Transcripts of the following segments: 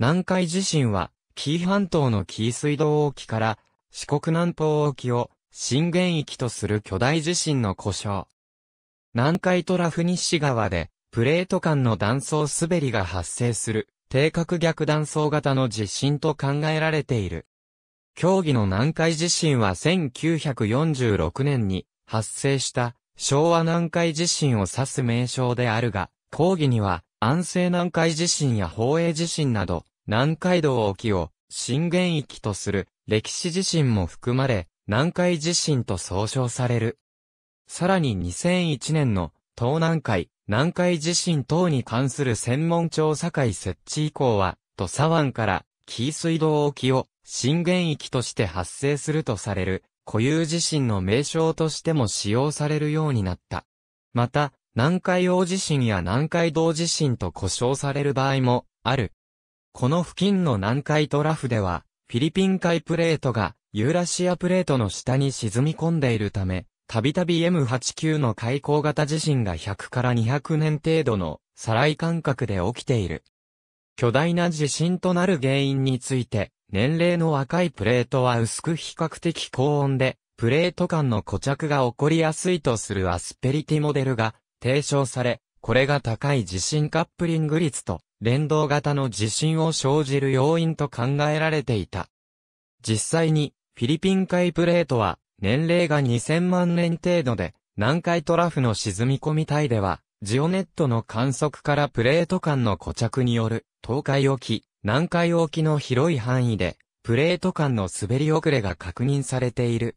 南海地震は、紀伊半島の紀伊水道沖から、四国南方沖を震源域とする巨大地震の故障。南海トラフ西側で、プレート間の断層滑りが発生する、定格逆断層型の地震と考えられている。競技の南海地震は1946年に発生した、昭和南海地震を指す名称であるが、抗義には、安政南海地震や宝永地震など、南海道沖を震源域とする歴史地震も含まれ、南海地震と総称される。さらに2001年の東南海、南海地震等に関する専門調査会設置以降は、土佐湾から紀伊水道沖を震源域として発生するとされる固有地震の名称としても使用されるようになった。また、南海大地震や南海道地震と呼称される場合もある。この付近の南海トラフでは、フィリピン海プレートがユーラシアプレートの下に沈み込んでいるため、たびたび M8 9の海溝型地震が100から200年程度の再来間隔で起きている。巨大な地震となる原因について、年齢の若いプレートは薄く比較的高温で、プレート間の固着が起こりやすいとするアスペリティモデルが提唱され、これが高い地震カップリング率と連動型の地震を生じる要因と考えられていた。実際にフィリピン海プレートは年齢が2000万年程度で南海トラフの沈み込み帯ではジオネットの観測からプレート間の固着による東海沖、南海沖の広い範囲でプレート間の滑り遅れが確認されている。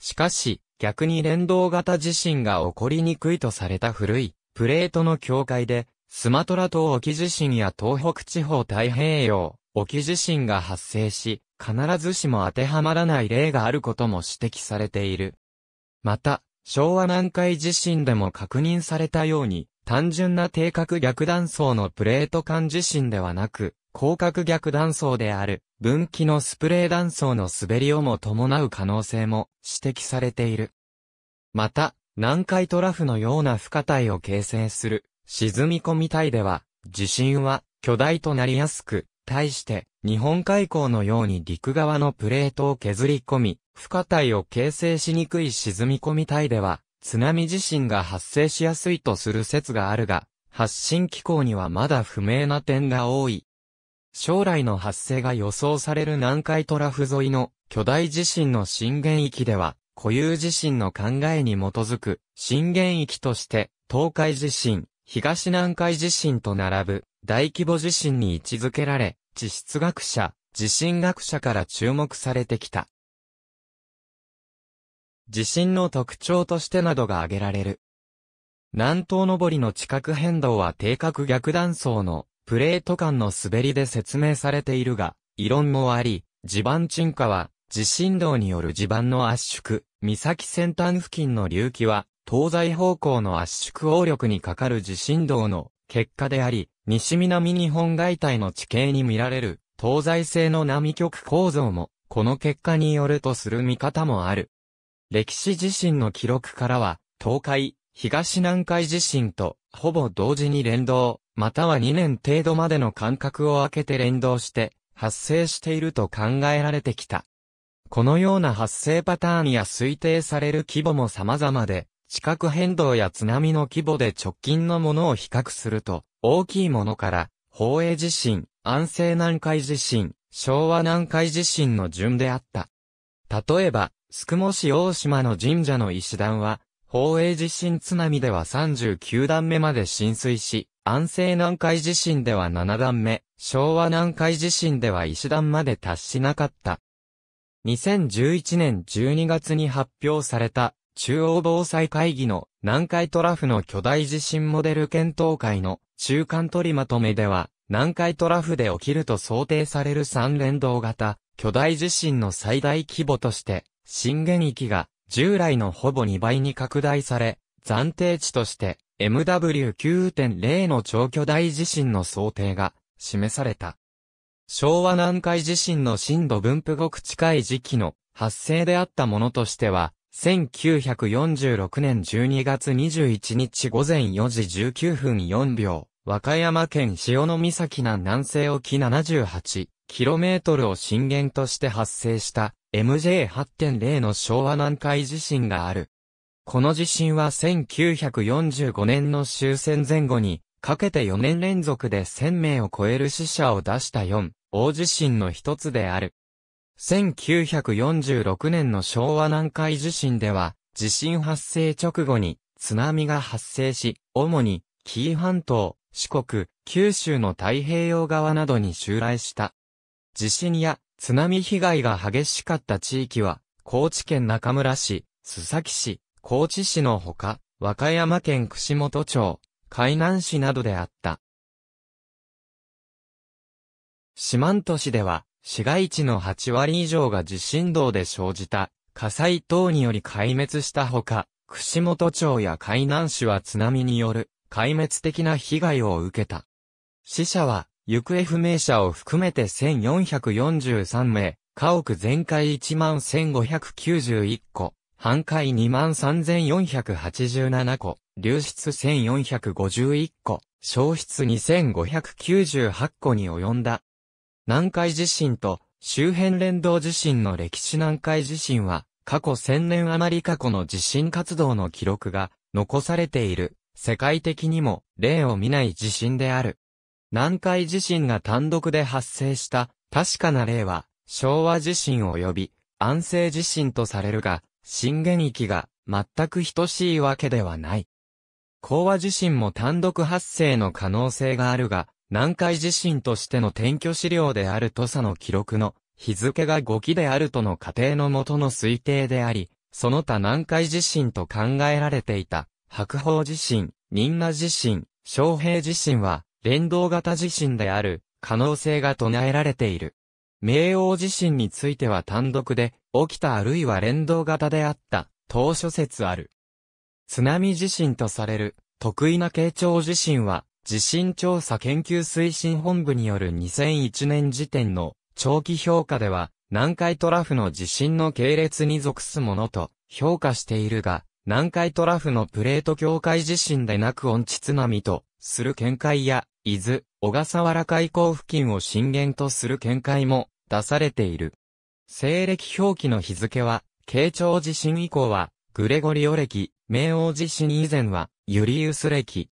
しかし、逆に連動型地震が起こりにくいとされた古いプレートの境界で、スマトラ島沖地震や東北地方太平洋沖地震が発生し、必ずしも当てはまらない例があることも指摘されている。また、昭和南海地震でも確認されたように、単純な定格逆断層のプレート間地震ではなく、広角逆断層である、分岐のスプレー断層の滑りをも伴う可能性も指摘されている。また、南海トラフのような不可体を形成する、沈み込み体では、地震は巨大となりやすく、対して、日本海溝のように陸側のプレートを削り込み、不可体を形成しにくい沈み込み体では、津波地震が発生しやすいとする説があるが、発信機構にはまだ不明な点が多い。将来の発生が予想される南海トラフ沿いの巨大地震の震源域では、固有地震の考えに基づく震源域として、東海地震、東南海地震と並ぶ大規模地震に位置づけられ、地質学者、地震学者から注目されてきた。地震の特徴としてなどが挙げられる。南東上りの地殻変動は定格逆断層のプレート間の滑りで説明されているが、異論もあり、地盤沈下は、地震動による地盤の圧縮、岬先端付近の隆起は、東西方向の圧縮応力にかかる地震動の結果であり、西南日本外帯の地形に見られる、東西性の波極構造も、この結果によるとする見方もある。歴史地震の記録からは、東海、東南海地震と、ほぼ同時に連動、または2年程度までの間隔を空けて連動して発生していると考えられてきた。このような発生パターンや推定される規模も様々で、地殻変動や津波の規模で直近のものを比較すると、大きいものから、宝永地震、安政南海地震、昭和南海地震の順であった。例えば、宿毛市大島の神社の石段は、宝永地震津波では39段目まで浸水し、安政南海地震では7段目、昭和南海地震では石段まで達しなかった。2011年12月に発表された中央防災会議の南海トラフの巨大地震モデル検討会の中間取りまとめでは、南海トラフで起きると想定される3連動型巨大地震の最大規模として、震源域が従来のほぼ2倍に拡大され、暫定値として MW9.0 の長距大地震の想定が示された。昭和南海地震の震度分布ごく近い時期の発生であったものとしては、1946年12月21日午前4時19分4秒、和歌山県潮岬南南西沖78、km を震源として発生した MJ8.0 の昭和南海地震がある。この地震は1945年の終戦前後に、かけて4年連続で1000名を超える死者を出した4、大地震の一つである。1946年の昭和南海地震では、地震発生直後に津波が発生し、主に紀伊半島、四国、九州の太平洋側などに襲来した。地震や津波被害が激しかった地域は、高知県中村市、須崎市、高知市のほか、和歌山県串本町、海南市などであった。四万都市では、市街地の8割以上が地震動で生じた火災等により壊滅したほか、串本町や海南市は津波による壊滅的な被害を受けた。死者は行方不明者を含めて1443名、家屋全壊11591戸、半壊23487戸、流出1451戸、消失2598戸に及んだ。南海地震と周辺連動地震の歴史南海地震は、過去1000年余り過去の地震活動の記録が残されている、世界的にも例を見ない地震である。南海地震が単独で発生した確かな例は昭和地震及び安政地震とされるが、震源域が全く等しいわけではない。講和地震も単独発生の可能性があるが、南海地震としての転居資料である土佐の記録の日付が5期であるとの仮定のもとの推定であり、その他南海地震と考えられていた、白鳳地震、仁和地震、昌平地震は、連動型地震である可能性が唱えられている。冥王地震については単独で起きたあるいは連動型であった当初説ある。津波地震とされる得意な傾聴地震は地震調査研究推進本部による2001年時点の長期評価では南海トラフの地震の系列に属すものと評価しているが、南海トラフのプレート境界地震でなく温地津波とする見解や伊豆、小笠原海溝付近を震源とする見解も出されている。西暦表記の日付は、慶長地震以降は、グレゴリオ暦、明王地震以前は、ユリウス暦。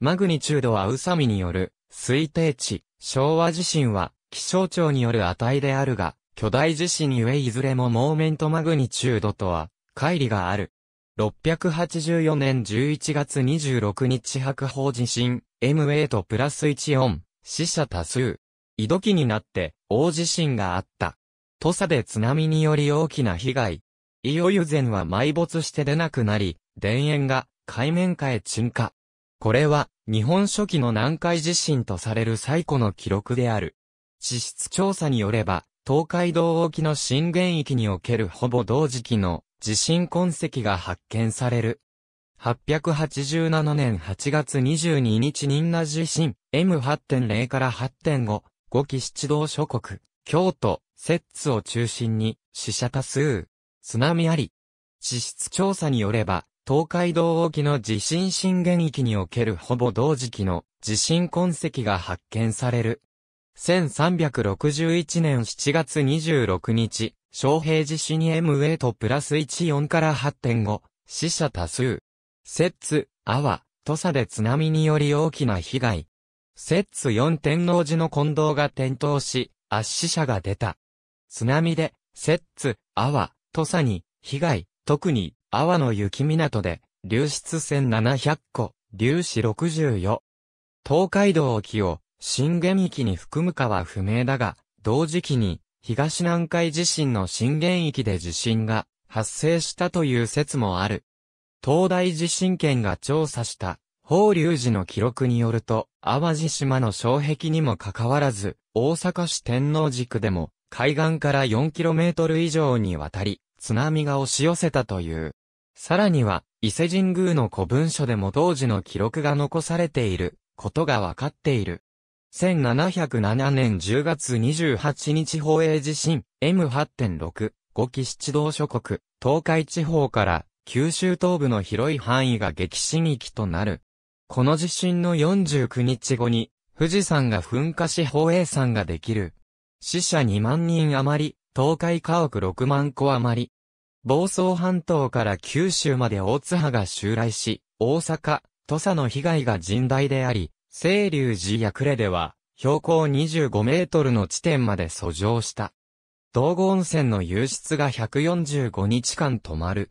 マグニチュードは宇佐美による、推定値、昭和地震は、気象庁による値であるが、巨大地震ゆえいずれもモーメントマグニチュードとは、乖離がある。684年11月26日白鳳地震、M8 プラス1音、死者多数。井戸期になって大地震があった。土佐で津波により大きな被害。伊予湯前は埋没して出なくなり、田園が海面下へ沈下。これは日本初期の南海地震とされる最古の記録である。地質調査によれば、東海道沖の震源域におけるほぼ同時期の地震痕跡が発見される。887年8月22日仁和地震 M8.0 から8.5、5期七道諸国、京都、摂津を中心に死者多数、津波あり。地質調査によれば、東海道沖の地震震源域におけるほぼ同時期の地震痕跡が発見される。1361年7月26日、小平自に MA とプラス14から8.5、死者多数。摂津、阿波、土佐で津波により大きな被害。摂津4天王寺の近藤が転倒し、圧死者が出た。津波で、摂津、阿波、土佐に、被害、特に、阿波の雪港で、流出1700個、流死64。東海道沖を、震源域に含むかは不明だが、同時期に、東南海地震の震源域で地震が発生したという説もある。東大地震研が調査した法隆寺の記録によると、淡路島の障壁にもかかわらず、大阪市天王寺区でも海岸から 4km 以上にわたり、津波が押し寄せたという。さらには、伊勢神宮の古文書でも当時の記録が残されていることがわかっている。1707年10月28日宝永地震 M8.6 五期七道諸国、東海地方から九州東部の広い範囲が激震域となる。この地震の49日後に富士山が噴火し宝永山ができる。死者2万人余り、東海家屋6万戸余り。房総半島から九州まで大津波が襲来し、大阪、土佐の被害が甚大であり、清流寺やれでは、標高25メートルの地点まで遡上した。道後温泉の湧出が145日間止まる。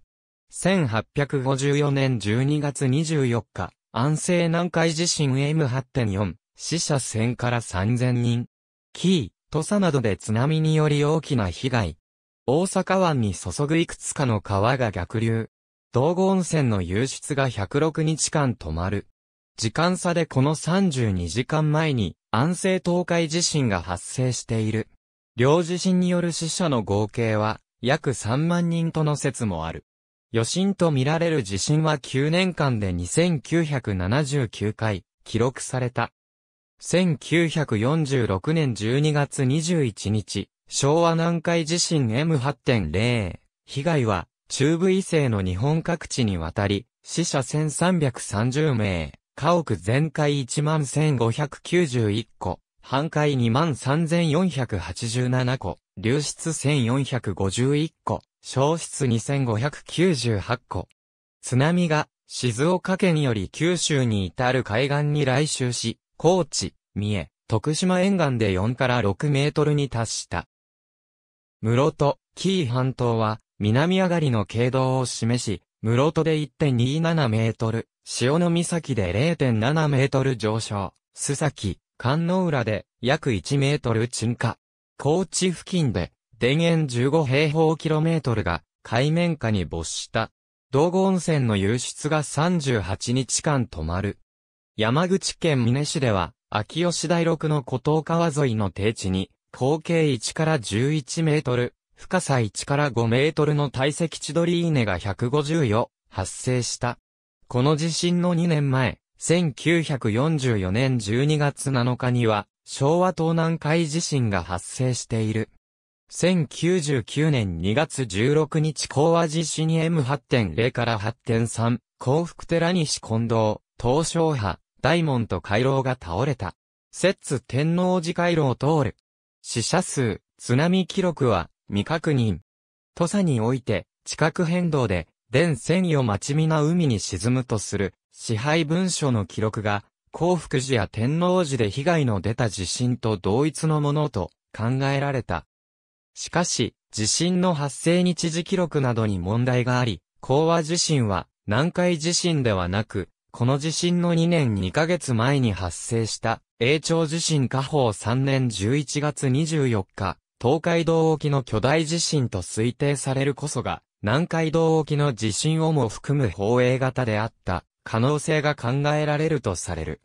1854年12月24日、安政南海地震 M8.4、死者1000から3000人。キー、土佐などで津波により大きな被害。大阪湾に注ぐいくつかの川が逆流。道後温泉の湧出が106日間止まる。時間差でこの32時間前に安政東海地震が発生している。両地震による死者の合計は約3万人との説もある。余震と見られる地震は9年間で2979回記録された。1946年12月21日、昭和南海地震 M8.0。被害は中部異星の日本各地にわたり、死者1330名。家屋全壊11,591万戸、半壊23,487万戸、流出1,451戸、消失2,598戸。津波が静岡県より九州に至る海岸に来襲し、高知、三重、徳島沿岸で4から6メートルに達した。室戸、紀伊半島は、南上がりの経動を示し、室戸で1.27メートル、潮の岬で0.7メートル上昇、須崎、関の浦で約1メートル沈下。高知付近で、田園15平方キロメートルが海面下に没した。道後温泉の湧出が38日間止まる。山口県美祢市では、秋吉大六の古東川沿いの低地に、口径1から11メートル、深さ1から5メートルの堆積地取り稲が154発生した。この地震の2年前、1944年12月7日には、昭和東南海地震が発生している。1099年2月16日高和地震 M8.0 から8.3、幸福寺西近藤、東昇派、大門と回廊が倒れた。摂津天王寺回廊通る。死者数、津波記録は未確認。土佐において、地殻変動で、伝線維を待ちな海に沈むとする、支配文書の記録が、幸福寺や天王寺で被害の出た地震と同一のものと考えられた。しかし、地震の発生日時記録などに問題があり、講和地震は南海地震ではなく、この地震の2年2ヶ月前に発生した、永長地震下方3年11月24日、東海道沖の巨大地震と推定されるこそが、南海道沖の地震をも含む放映型であった可能性が考えられるとされる。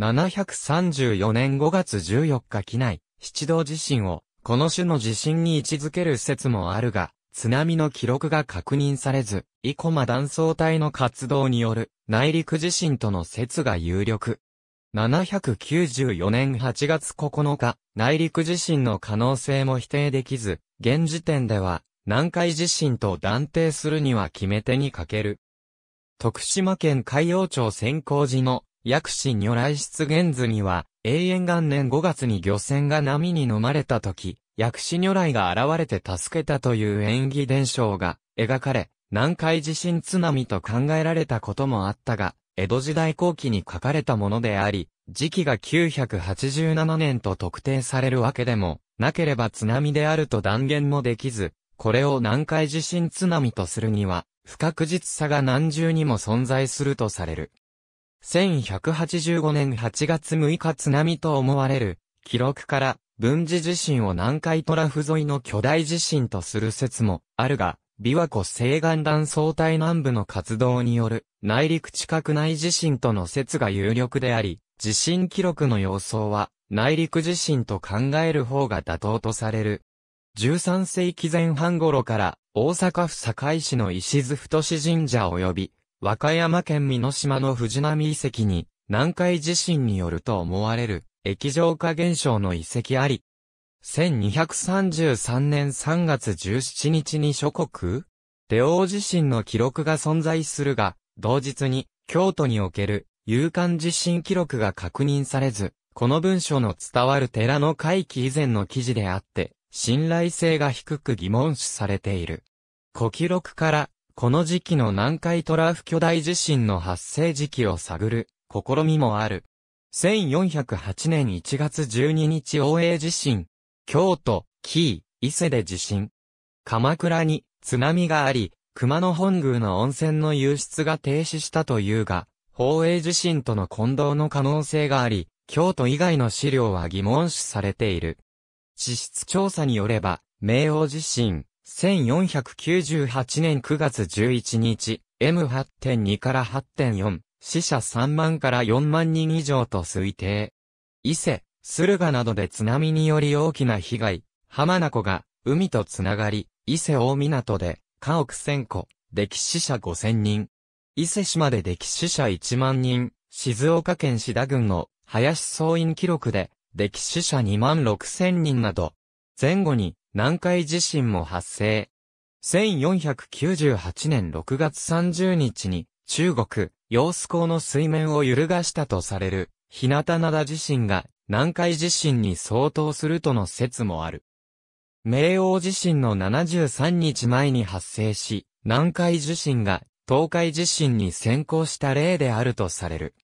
734年5月14日機内、七道地震を、この種の地震に位置づける説もあるが、津波の記録が確認されず、イコマ断層帯の活動による内陸地震との説が有力。794年8月9日、内陸地震の可能性も否定できず、現時点では、南海地震と断定するには決め手に欠ける。徳島県海洋町先行寺の薬師如来出現図には、永遠元年5月に漁船が波に飲まれた時、薬師如来が現れて助けたという演技伝承が描かれ、南海地震津波と考えられたこともあったが、江戸時代後期に書かれたものであり、時期が987年と特定されるわけでも、なければ津波であると断言もできず、これを南海地震津波とするには、不確実さが何重にも存在するとされる。1185年8月6日津波と思われる、記録から、文字地震を南海トラフ沿いの巨大地震とする説もあるが、琵琶湖西岸断層帯南部の活動による内陸地殻内地震との説が有力であり、地震記録の様相は内陸地震と考える方が妥当とされる。13世紀前半頃から大阪府堺市の石津太神社及び和歌山県美濃島の藤波遺跡に南海地震によると思われる液状化現象の遺跡あり、1233年3月17日に諸国でオ地震の記録が存在するが、同日に京都における有感地震記録が確認されず、この文書の伝わる寺の回帰以前の記事であって、信頼性が低く疑問視されている。古記録から、この時期の南海トラフ巨大地震の発生時期を探る試みもある。1408年1月12日大英地震、京都、紀伊、伊勢で地震。鎌倉に津波があり、熊野本宮の温泉の湧出が停止したというが、宝永地震との混同の可能性があり、京都以外の資料は疑問視されている。地質調査によれば、明王地震、1498年9月11日、M8.2 から8.4、死者3万から4万人以上と推定。伊勢、駿河などで津波により大きな被害、浜名湖が海とつながり、伊勢大港で家屋1000戸、歴史者5000人。伊勢市まで歴史者1万人、静岡県志田郡の林総員記録で歴史者2万6000人など、前後に南海地震も発生。1498年6月30日に中国、洋子港の水面を揺るがしたとされる、日向灘地震が南海地震に相当するとの説もある。明王地震の73日前に発生し、南海地震が東海地震に先行した例であるとされる。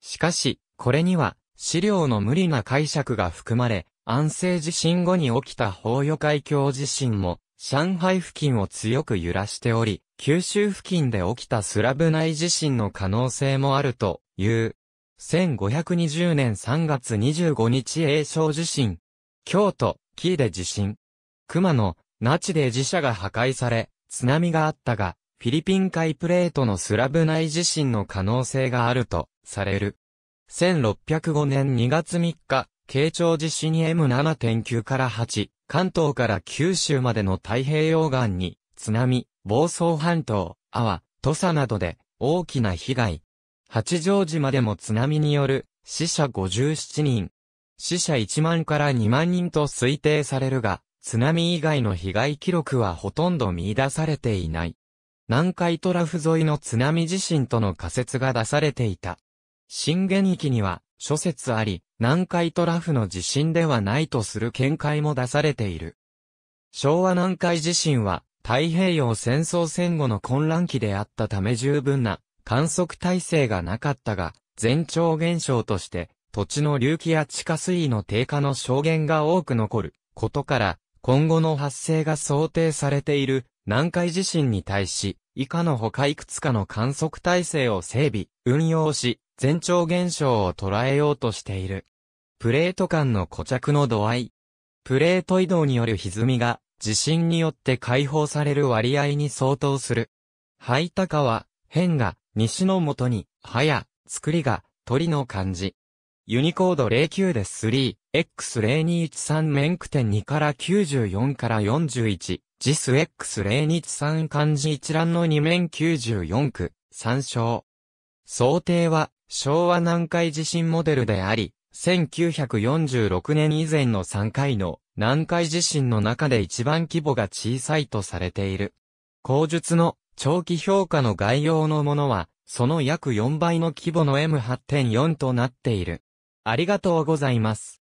しかし、これには資料の無理な解釈が含まれ、安政地震後に起きた法与海峡地震も、上海付近を強く揺らしており、九州付近で起きたスラブ内地震の可能性もあるという1520年3月25日栄翔地震。京都、紀伊で地震。熊野、那智で自社が破壊され、津波があったが、フィリピン海プレートのスラブ内地震の可能性があると、される。1605年2月3日、慶長地震に M7.9 から8、関東から九州までの太平洋岸に、津波、房総半島、阿波、土佐などで、大きな被害、八丈島でも津波による死者57人。死者1万から2万人と推定されるが、津波以外の被害記録はほとんど見出されていない。南海トラフ沿いの津波地震との仮説が出されていた。震源域には諸説あり、南海トラフの地震ではないとする見解も出されている。昭和南海地震は太平洋戦争戦後の混乱期であったため十分な観測体制がなかったが、前兆現象として、土地の隆起や地下水位の低下の証言が多く残ることから、今後の発生が想定されている南海地震に対し、以下のほかいくつかの観測体制を整備、運用し、前兆現象を捉えようとしている。プレート間の固着の度合い。プレート移動による歪みが、地震によって解放される割合に相当する。ハイタカは、変が、西のとに、はや、作りが、鳥の漢字。ユニコード 09-3X0213 メンク点2から94から41、ジス X0213 漢字一覧の2面94区、参照。想定は、昭和南海地震モデルであり、1946年以前の3回の南海地震の中で一番規模が小さいとされている。口述の長期評価の概要のものは、その約4倍の規模の M8.4 となっている。ありがとうございます。